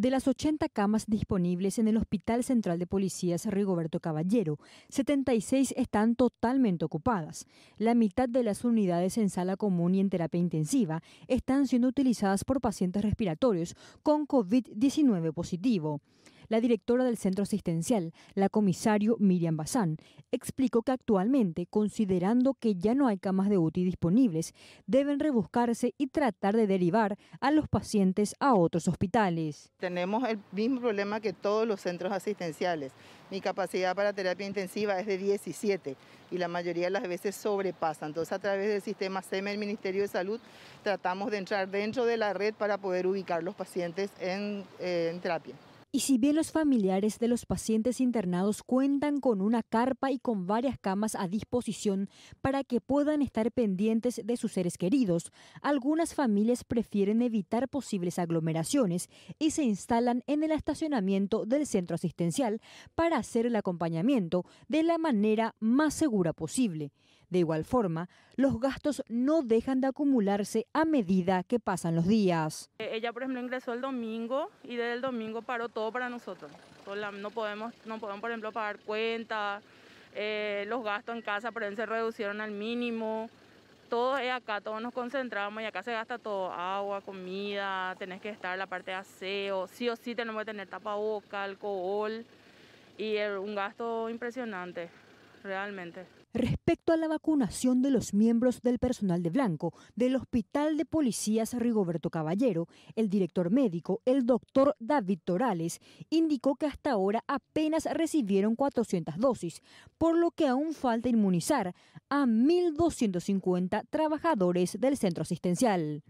De las 80 camas disponibles en el Hospital Central de Policías Rigoberto Caballero, 76 están totalmente ocupadas. La mitad de las unidades en sala común y en terapia intensiva están siendo utilizadas por pacientes respiratorios con COVID-19 positivo. La directora del centro asistencial, la comisario Miriam Bazán, explicó que actualmente, considerando que ya no hay camas de UTI disponibles, deben rebuscarse y tratar de derivar a los pacientes a otros hospitales. Tenemos el mismo problema que todos los centros asistenciales. Mi capacidad para terapia intensiva es de 17 y la mayoría de las veces sobrepasa. Entonces, a través del sistema SEME, del Ministerio de Salud, tratamos de entrar dentro de la red para poder ubicar los pacientes en, eh, en terapia. Y si bien los familiares de los pacientes internados cuentan con una carpa y con varias camas a disposición para que puedan estar pendientes de sus seres queridos, algunas familias prefieren evitar posibles aglomeraciones y se instalan en el estacionamiento del centro asistencial para hacer el acompañamiento de la manera más segura posible. De igual forma, los gastos no dejan de acumularse a medida que pasan los días. Eh, ella, por ejemplo, ingresó el domingo y desde el domingo paró todo para nosotros. No podemos, no podemos por ejemplo, pagar cuentas, eh, los gastos en casa, por ejemplo, se reducieron al mínimo todo eh, acá, todos nos concentramos y acá se gasta todo, agua, comida, tenés que estar en la parte de aseo, sí o sí tenemos que tener tapa boca, alcohol y un gasto impresionante realmente. Respecto a la vacunación de los miembros del personal de Blanco del Hospital de Policías Rigoberto Caballero, el director médico, el doctor David Torales, indicó que hasta ahora apenas recibieron 400 dosis, por lo que aún falta inmunizar a 1.250 trabajadores del centro asistencial.